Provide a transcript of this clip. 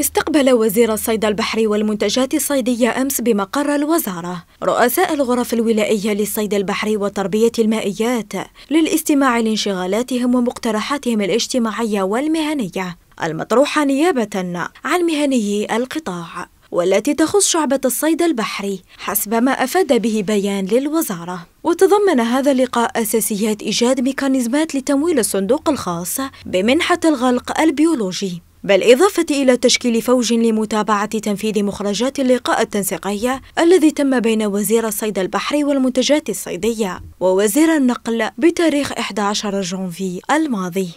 استقبل وزير الصيد البحري والمنتجات الصيدية أمس بمقر الوزارة رؤساء الغرف الولائية للصيد البحري وتربية المائيات للاستماع لانشغالاتهم ومقترحاتهم الاجتماعية والمهنية المطروحة نيابة عن مهنيي القطاع والتي تخص شعبة الصيد البحري حسب ما أفاد به بيان للوزارة وتضمن هذا اللقاء أساسيات إيجاد ميكانيزمات لتمويل الصندوق الخاص بمنحة الغلق البيولوجي بالإضافة إلى تشكيل فوج لمتابعة تنفيذ مخرجات اللقاء التنسيقية الذي تم بين وزير الصيد البحري والمنتجات الصيدية ووزير النقل بتاريخ 11 جونفي الماضي